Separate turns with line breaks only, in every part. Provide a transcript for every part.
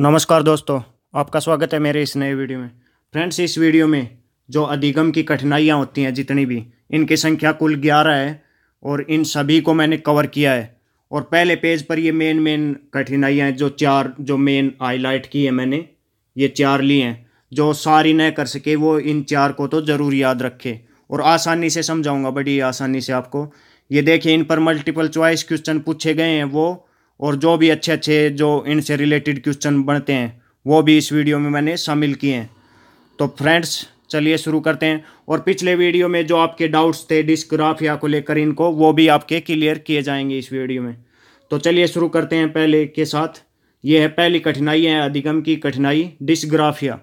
नमस्कार दोस्तों आपका स्वागत है मेरे इस नए वीडियो में फ्रेंड्स इस वीडियो में जो अधिगम की कठिनाइयाँ होती हैं जितनी भी इनकी संख्या कुल ग्यारह है और इन सभी को मैंने कवर किया है और पहले पेज पर ये मेन मेन कठिनाइयाँ जो चार जो मेन हाईलाइट की है मैंने ये चार ली हैं जो सारी न कर सके वो इन चार को तो ज़रूर याद रखे और आसानी से समझाऊँगा बड़ी आसानी से आपको ये देखिए इन पर मल्टीपल चॉइस क्वेश्चन पूछे गए हैं वो और जो भी अच्छे अच्छे जो इनसे रिलेटेड क्वेश्चन बनते हैं वो भी इस वीडियो में मैंने शामिल किए हैं तो फ्रेंड्स चलिए शुरू करते हैं और पिछले वीडियो में जो आपके डाउट्स थे डिस्क्राफिया को लेकर इनको वो भी आपके क्लियर किए जाएंगे इस वीडियो में तो चलिए शुरू करते हैं पहले के साथ ये है पहली कठिनाई है अधिगम की कठिनाई डिस्ग्राफिया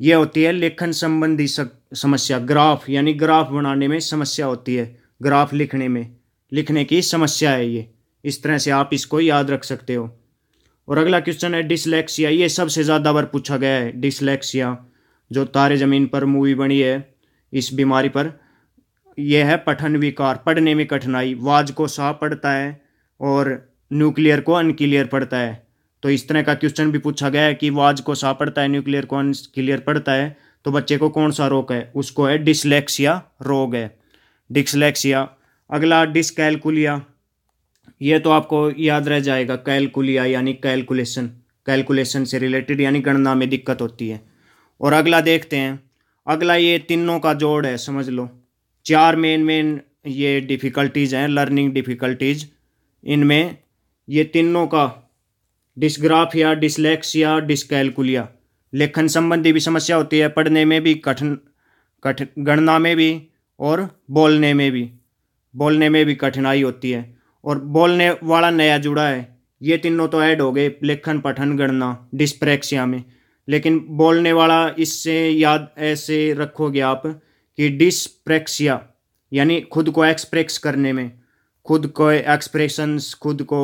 ये होती है लेखन संबंधी समस्या ग्राफ यानी ग्राफ बनाने में समस्या होती है ग्राफ लिखने में लिखने की समस्या है ये इस तरह से आप इसको याद रख सकते हो और अगला क्वेश्चन है डिसलेक्सिया ये सबसे ज़्यादा बार पूछा गया है डिसलेक्सिया जो तारे ज़मीन पर मूवी बनी है इस बीमारी पर यह है पठन विकार पढ़ने में कठिनाई वाज को सा पढ़ता है और न्यूक्लियर को अनक्लियर पढ़ता है तो इस तरह का क्वेश्चन भी पूछा गया है कि वाज को सा पढ़ता है न्यूक्लियर को अनक्लियर पढ़ता है तो बच्चे को कौन सा रोग है उसको है डिसलेक्सिया रोग है डिसलेक्सिया अगला डिसकैलकुलिया ये तो आपको याद रह जाएगा कैलकुलिया यानी कैलकुलेशन कैलकुलेशन से रिलेटेड यानी गणना में दिक्कत होती है और अगला देखते हैं अगला ये तीनों का जोड़ है समझ लो चार मेन मेन ये डिफ़िकल्टीज़ हैं लर्निंग डिफ़िकल्टीज़ इनमें ये तीनों का डिस्ग्राफिया डिसलेक्सिया डिसकैलकुलिया लेखन संबंधी भी समस्या होती है पढ़ने में भी कठिन कठिन गणना में भी और बोलने में भी बोलने में भी कठिनाई होती है और बोलने वाला नया जुड़ा है ये तीनों तो ऐड हो गए लेखन पठन गणना डिस्प्रेक्सिया में लेकिन बोलने वाला इससे याद ऐसे रखोगे आप कि डिस्प्रेक्सिया यानी खुद को एक्सप्रेस करने में खुद को एक्सप्रेशंस खुद को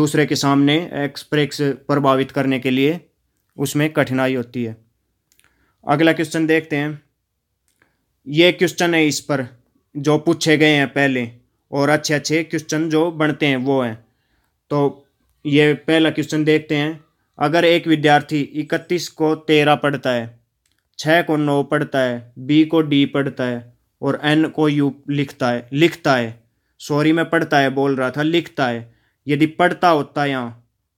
दूसरे के सामने एक्सप्रेस प्रभावित करने के लिए उसमें कठिनाई होती है अगला क्वेश्चन देखते हैं ये क्वेश्चन है इस पर जो पूछे गए हैं पहले और अच्छे अच्छे क्वेश्चन जो बनते हैं वो हैं तो ये पहला क्वेश्चन देखते हैं अगर एक विद्यार्थी इकतीस को तेरह पढ़ता है छः को नौ पढ़ता है बी को डी पढ़ता है और एन को यू लिखता है लिखता है सॉरी मैं पढ़ता है बोल रहा था लिखता है यदि पढ़ता होता यहाँ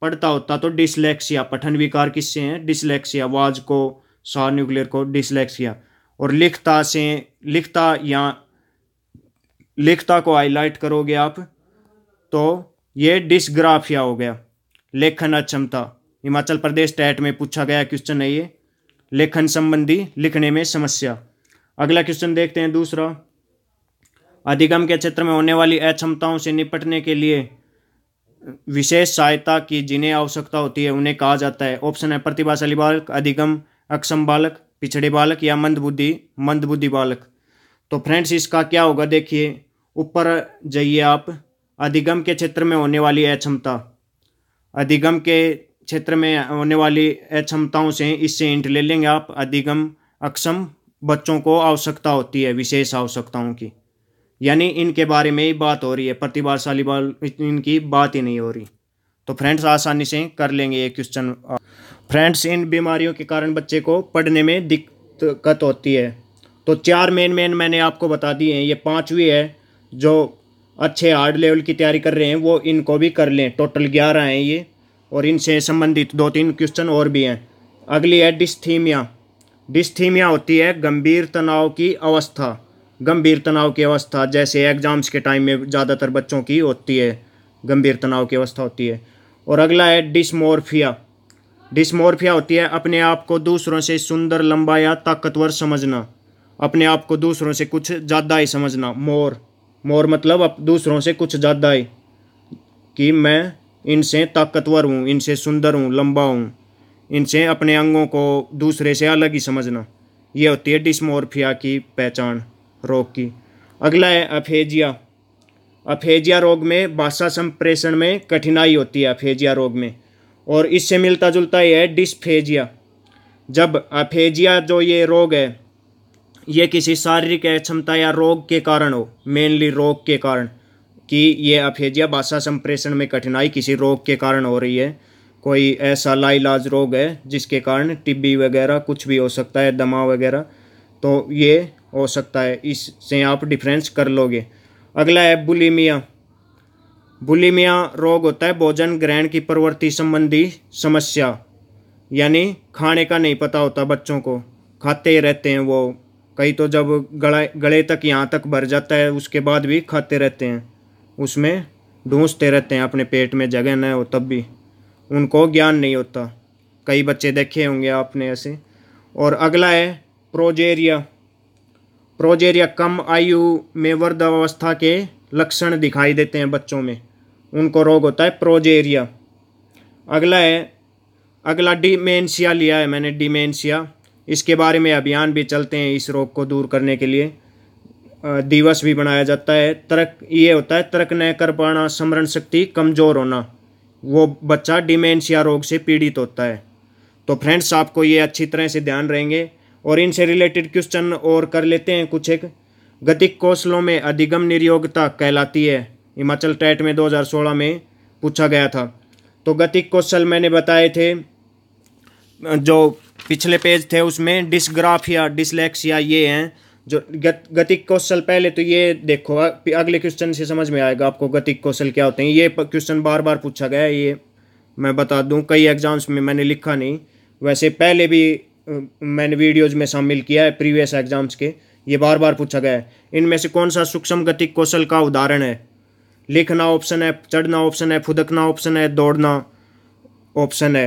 पढ़ता होता तो डिसलेक्सिया पठन विकार किससे हैं डिसलेक्सिया वाज को सा न्यूक्लियर को डिसलेक्सिया और लिखता से लिखता यहाँ लिखता को हाईलाइट करोगे आप तो ये डिसग्राफिया हो गया लेखन अक्षमता हिमाचल प्रदेश टैट में पूछा गया क्वेश्चन है ये लेखन संबंधी लिखने में समस्या अगला क्वेश्चन देखते हैं दूसरा अधिगम के क्षेत्र में होने वाली अक्षमताओं से निपटने के लिए विशेष सहायता की जिन्हें आवश्यकता होती है उन्हें कहा जाता है ऑप्शन है प्रतिभाशाली बालक अधिगम अक्षम बालक पिछड़े बालक या मंदबुद्धि मंदबुद्धि बालक तो फ्रेंड्स इसका क्या होगा देखिए ऊपर जाइए आप अधिगम के क्षेत्र में होने वाली अक्षमता अधिगम के क्षेत्र में होने वाली अक्षमताओं से इससे इंट ले लेंगे आप अधिगम अक्षम बच्चों को आवश्यकता होती है विशेष आवश्यकताओं की यानी इनके बारे में ही बात हो रही है प्रतिभाशाली बाल इनकी बात ही नहीं हो रही तो फ्रेंड्स आसानी से कर लेंगे ये क्वेश्चन फ्रेंड्स इन बीमारियों के कारण बच्चे को पढ़ने में दिक्कत होती है तो चार मेन मेन मैंने आपको बता दिए हैं ये पाँचवीं है जो अच्छे हार्ड लेवल की तैयारी कर रहे हैं वो इनको भी कर लें टोटल ग्यारह हैं ये और इनसे संबंधित दो तीन क्वेश्चन और भी हैं अगली है डिस्थीमिया डिस्थीमिया होती है गंभीर तनाव की अवस्था गंभीर तनाव की अवस्था जैसे एग्ज़ाम्स के टाइम में ज़्यादातर बच्चों की होती है गंभीर तनाव की अवस्था होती है और अगला है डिसमोरफिया डिसमोरफिया होती है अपने आप को दूसरों से सुंदर लंबा या ताकतवर समझना अपने आप को दूसरों से कुछ ज़्यादा ही समझना मोर मोर मतलब अब दूसरों से कुछ ज़्यादा है कि मैं इनसे ताकतवर हूँ इनसे सुंदर हूँ लंबा हूँ इनसे अपने अंगों को दूसरे से अलग ही समझना यह होती है डिसमोरफिया की पहचान रोग की अगला है अफेजिया अफेजिया रोग में भाषा संप्रेषण में कठिनाई होती है अफेजिया रोग में और इससे मिलता जुलता यह है डिसफेजिया जब अफेजिया जो ये रोग है ये किसी शारीरिक अक्षमता या रोग के कारण हो मेनली रोग के कारण कि ये अफेजिया भाषा संप्रेषण में कठिनाई किसी रोग के कारण हो रही है कोई ऐसा लाइलाज रोग है जिसके कारण टिब्बी वगैरह कुछ भी हो सकता है दमा वगैरह तो ये हो सकता है इससे आप डिफ्रेंस कर लोगे अगला है बुलिमिया बुलीमिया रोग होता है भोजन ग्रहण की प्रवृत्ति संबंधी समस्या यानी खाने का नहीं पता होता बच्चों को खाते ही रहते हैं वो कई तो जब गले गले तक यहाँ तक भर जाता है उसके बाद भी खाते रहते हैं उसमें ढूंसते रहते हैं अपने पेट में जगह न हो तब भी उनको ज्ञान नहीं होता कई बच्चे देखे होंगे आपने ऐसे और अगला है प्रोजेरिया प्रोजेरिया कम आयु में वर्धावस्था के लक्षण दिखाई देते हैं बच्चों में उनको रोग होता है प्रोजेरिया अगला है अगला डिमेंशिया लिया है मैंने डिमेंशिया इसके बारे में अभियान भी चलते हैं इस रोग को दूर करने के लिए दिवस भी बनाया जाता है तर्क ये होता है तर्क न कर पाना स्मरण शक्ति कमज़ोर होना वो बच्चा डिमेंशिया रोग से पीड़ित होता है तो फ्रेंड्स आपको ये अच्छी तरह से ध्यान रहेंगे और इनसे रिलेटेड क्वेश्चन और कर लेते हैं कुछ एक गतिक कौशलों में अधिगम निर्योगता कहलाती है हिमाचल टैट में 2016 में पूछा गया था तो गतिक कौशल मैंने बताए थे जो पिछले पेज थे उसमें डिसग्राफिया डिसलेक्सिया ये हैं जो गत, गतिक कौशल पहले तो ये देखो अगले क्वेश्चन से समझ में आएगा आपको गतिक कौशल क्या होते हैं ये क्वेश्चन बार बार पूछा गया है ये मैं बता दूं कई एग्ज़ाम्स में मैंने लिखा नहीं वैसे पहले भी मैंने वीडियोज में शामिल किया है प्रीवियस एग्ज़ाम्स के ये बार बार पूछा गया है इनमें से कौन सा सूक्ष्म गतिक कौशल का उदाहरण है लिखना ऑप्शन है चढ़ना ऑप्शन है फुदकना ऑप्शन है दौड़ना ऑप्शन है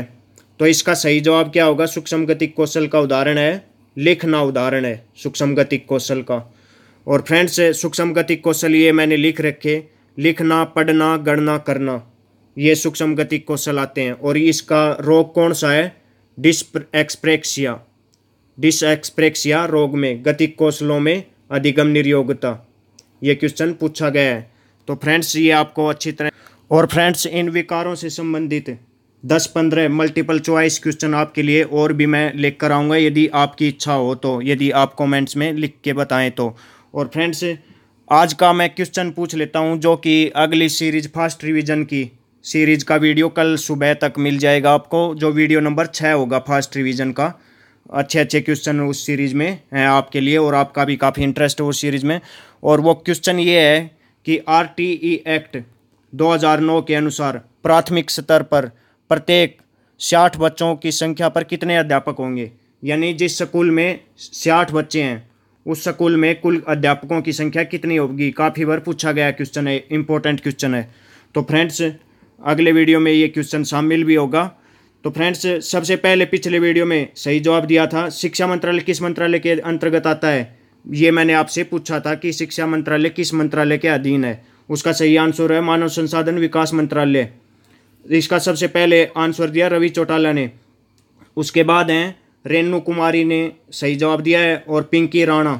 तो इसका सही जवाब क्या होगा सूक्ष्म गतिक कौशल का उदाहरण है लिखना उदाहरण है सूक्ष्म गतिक कौशल का और फ्रेंड्स सूक्ष्म गतिक कौशल ये मैंने लिख रखे लिखना पढ़ना गणना करना ये सूक्ष्म गतिक कौशल आते हैं और इसका रोग कौन सा है डिस एक्सप्रेक्सिया डिस एक्सप्रेक्सिया रोग में गतिक कौशलों में अधिगम निर्योगता ये क्वेश्चन पूछा गया है तो फ्रेंड्स ये आपको अच्छी तरह और फ्रेंड्स इन विकारों से संबंधित दस पंद्रह मल्टीपल चॉइस क्वेश्चन आपके लिए और भी मैं लिख कर आऊँगा यदि आपकी इच्छा हो तो यदि आप कमेंट्स में लिख के बताएं तो और फ्रेंड्स आज का मैं क्वेश्चन पूछ लेता हूँ जो कि अगली सीरीज फर्स्ट रिवीजन की सीरीज का वीडियो कल सुबह तक मिल जाएगा आपको जो वीडियो नंबर छः होगा फर्स्ट रिविजन का अच्छे अच्छे क्वेश्चन उस सीरीज़ में हैं आपके लिए और आपका भी काफ़ी इंटरेस्ट है उस सीरीज़ में और वो क्वेश्चन ये है कि आर एक्ट 2009 के अनुसार प्राथमिक स्तर पर प्रत्येक साठ बच्चों की संख्या पर कितने अध्यापक होंगे यानी जिस स्कूल में साठ बच्चे हैं उस स्कूल में कुल अध्यापकों की संख्या कितनी होगी काफ़ी बार पूछा गया क्वेश्चन है इंपॉर्टेंट क्वेश्चन है तो फ्रेंड्स अगले वीडियो में ये क्वेश्चन शामिल भी होगा तो फ्रेंड्स सबसे पहले पिछले वीडियो में सही जवाब दिया था शिक्षा मंत्रालय किस मंत्रालय के अंतर्गत आता है ये मैंने आपसे पूछा था कि शिक्षा मंत्रालय किस मंत्रालय के अधीन है उसका सही आंसर है मानव संसाधन विकास मंत्रालय इसका सबसे पहले आंसर दिया रवि चौटाला ने उसके बाद हैं रेणु कुमारी ने सही जवाब दिया है और पिंकी राणा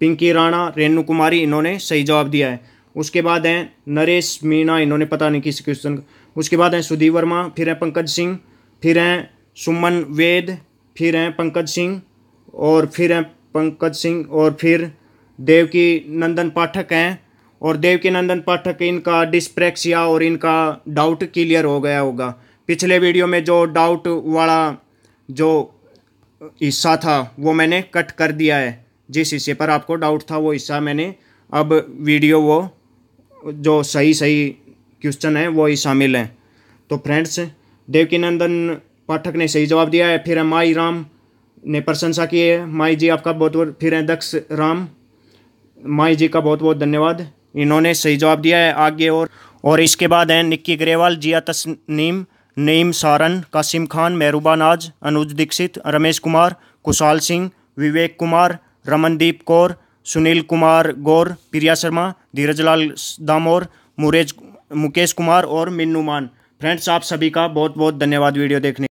पिंकी राणा रेणु कुमारी इन्होंने सही जवाब दिया है उसके बाद हैं नरेश मीणा इन्होंने पता नहीं किसी क्वेश्चन उसके बाद हैं सुधीर वर्मा फिर हैं पंकज सिंह फिर हैं सुमन वेद फिर हैं पंकज सिंह और फिर हैं पंकज सिंह और फिर देवकी नंदन पाठक हैं और देवकीनंदन पाठक इनका डिस्प्रेक्सिया और इनका डाउट क्लियर हो गया होगा पिछले वीडियो में जो डाउट वाला जो हिस्सा था वो मैंने कट कर दिया है जिस हिस्से पर आपको डाउट था वो हिस्सा मैंने अब वीडियो वो जो सही सही क्वेश्चन है वो ही शामिल हैं तो फ्रेंड्स देवकीनंदन पाठक ने सही जवाब दिया है फिर है माई राम ने प्रशंसा की है माई जी आपका बहुत बहुत फिर है दक्ष राम माई जी का बहुत बहुत धन्यवाद इन्होंने सही जवाब दिया है आगे और और इसके बाद हैं निक्की ग्रेवाल जिया तस्नीम नईम सारन कासिम खान मेहरूबा नाज अनुज दीक्षित रमेश कुमार कुशाल सिंह विवेक कुमार रमनदीप कौर सुनील कुमार गौर प्रिया शर्मा धीरज लाल दामोर मुरेज मुकेश कुमार और मिन्नू मान फ्रेंड्स आप सभी का बहुत बहुत धन्यवाद वीडियो देखने